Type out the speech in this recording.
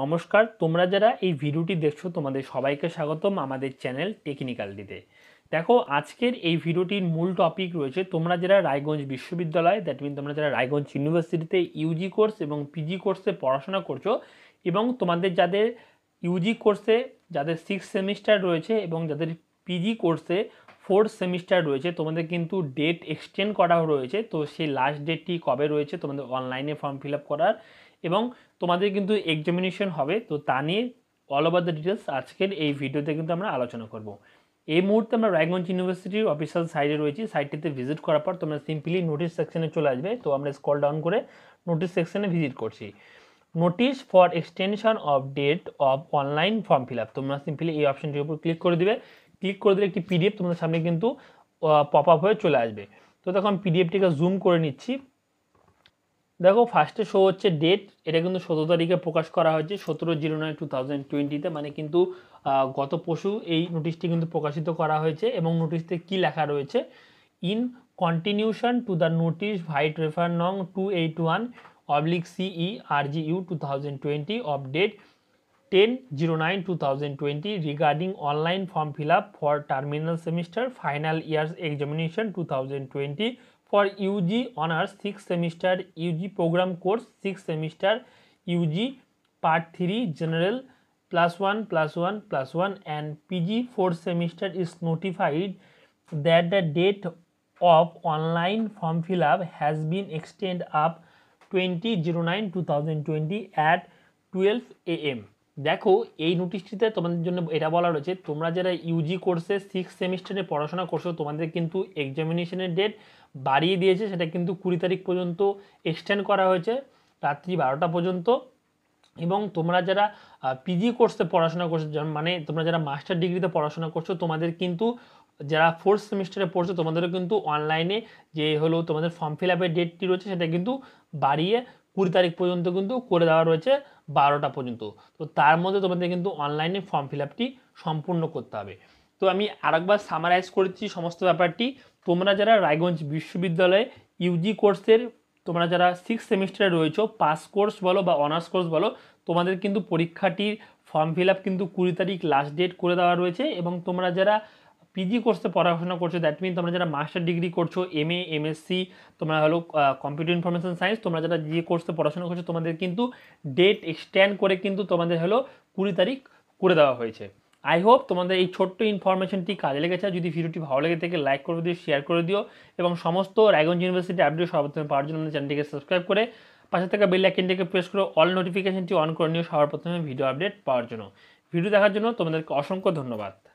নমস্কার তোমরা যারা এই ভিডিওটি দেখছো তোমাদের সবাইকে স্বাগতম আমাদের চ্যানেল টেকনিক্যালটিতে দেখো আজকের এই ভিডিওটির মূল টপিক রয়েছে তোমরা যারা রায়গঞ্জ বিশ্ববিদ্যালয় দ্যাট মিন তোমরা যারা রায়গঞ্জ ইউনিভার্সিটিতে ইউজি কোর্স এবং পিজি কোর্সে পড়াশোনা করছো এবং তোমাদের যাদের ইউজি কোর্সে যাদের সিক্স সেমিস্টার রয়েছে এবং যাদের পিজি কোর্সে ফোর্থ সেমিস্টার রয়েছে তোমাদের কিন্তু ডেট এক্সটেন্ড করা রয়েছে তো সেই লাস্ট ডেটটি কবে রয়েছে তোমাদের অনলাইনে ফর্ম ফিল আপ করার এবং তোমাদের কিন্তু এক্সামিনেশন হবে তো তা নিয়ে অল ওভার দ্য ডিটেলস আজকের এই ভিডিওতে কিন্তু আমরা আলোচনা করব এই মুহূর্তে আমরা রায়গঞ্জ ইউনিভার্সিটির অফিসিয়াল সাইডে রয়েছি সাইটটিতে ভিজিট করার পর তোমরা সিম্পলি নোটিশ সেকশনে চলে আসবে তো আমরা স্কল ডাউন করে নোটিশ সেকশনে ভিজিট করছি notice for extension of date of online form fill up তোমরা সিম্পলি এই অপশানটির উপর ক্লিক করে দিবে ক্লিক করে দিলে একটি পিডিএফ তোমাদের সামনে কিন্তু পপ আপ হয়ে চলে আসবে তো তখন পিডিএফটিকে জুম করে নিচ্ছি দেখো ফার্স্টে শো হচ্ছে ডেট এটা কিন্তু সতেরো তারিখে প্রকাশ করা হয়েছে সতেরো জিরো নয় টু থাউজেন্ড টোয়েন্টিতে মানে কিন্তু গত পশু এই নোটিশটি কিন্তু প্রকাশিত করা হয়েছে এবং নোটিশতে কি লেখা রয়েছে in continuation to the notice vide refer নং two eight one oblique C E R G U two thousand twenty of date ten zero nine two thousand twenty regarding online form fill up for terminal semester final years examination two thousand twenty for UG honors 6 semester UG program course 6 semester UG part 3 general plus 1 plus 1 plus 1 and PG 4 semester is notified that the date of online form fill up has been extended up 2009 2020 at 12 a.m. দেখো এই নোটিশটিতে তোমাদের জন্য এটা বলা রয়েছে তোমরা যারা Yuji কোর্সে সিক্স সেমিস্টারে পড়াশোনা করছো তোমাদের কিন্তু এক্সামিনেশনের ডেট বাড়িয়ে দিয়েছে সেটা কিন্তু কুড়ি তারিখ পর্যন্ত এক্সটেন্ড করা হয়েছে রাত্রি বারোটা পর্যন্ত এবং তোমরা যারা পিজি কোর্সে পড়াশোনা করছো মানে তোমরা যারা মাস্টার ডিগ্রিতে পড়াশোনা করছো তোমাদের কিন্তু যারা ফোর্থ সেমিস্টারে পড়ছো তোমাদেরও কিন্তু অনলাইনে যে হলো তোমাদের ফর্ম ফিল আপের ডেটটি রয়েছে সেটা কিন্তু বাড়িয়ে কুড়ি তারিখ পর্যন্ত কিন্তু করে দেওয়া রয়েছে বারোটা পর্যন্ত তো তার মধ্যে তোমাদের কিন্তু অনলাইনে ফর্ম ফিল আপটি সম্পূর্ণ করতে হবে তো আমি আরেকবার সামারাইজ করেছি সমস্ত ব্যাপারটি তোমরা যারা রায়গঞ্জ বিশ্ববিদ্যালয়ে ইউজি কোর্সের তোমরা যারা সিক্স সেমিস্টারে রয়েছো পাস কোর্স বলো বা অনার্স কোর্স বলো তোমাদের কিন্তু পরীক্ষাটির ফর্ম ফিল আপ কিন্তু কুড়ি তারিখ লাস্ট ডেট করে দেওয়া রয়েছে এবং তোমরা যারা পিজি কোর্সে পড়াশোনা করছো দ্যাট মিন তোমরা যারা মাস্টার ডিগ্রি করছো এম এ এম এসসি তোমরা হলো কম্পিউটার ইনফরমেশন সায়েন্স তোমরা যারা যে কোর্সে পড়াশোনা করছো তোমাদের কিন্তু ডেট এক্সটেন্ড করে কিন্তু তোমাদের হলো কুড়ি তারিখ করে দেওয়া হয়েছে আই হোপ তোমাদের এই ছোট্ট ইনফরমেশনটি কাজে লেগেছে যদি ভিডিওটি ভালো লেগে থাকে লাইক করে দিও শেয়ার করে দিও এবং সমস্ত রায়গঞ্জ ইউনিভার্সিটি আপডেট সর্বপ্রথমে পাওয়ার জন্য চ্যানেলটিকে সাবস্ক্রাইব করে পাশে থাকা বেল আইকনটিকে প্রেস করে অল নোটিফিকেশনটি অন করে নিও সবার প্রথমে ভিডিও আপডেট পাওয়ার জন্য ভিডিও দেখার জন্য তোমাদেরকে অসংখ্য ধন্যবাদ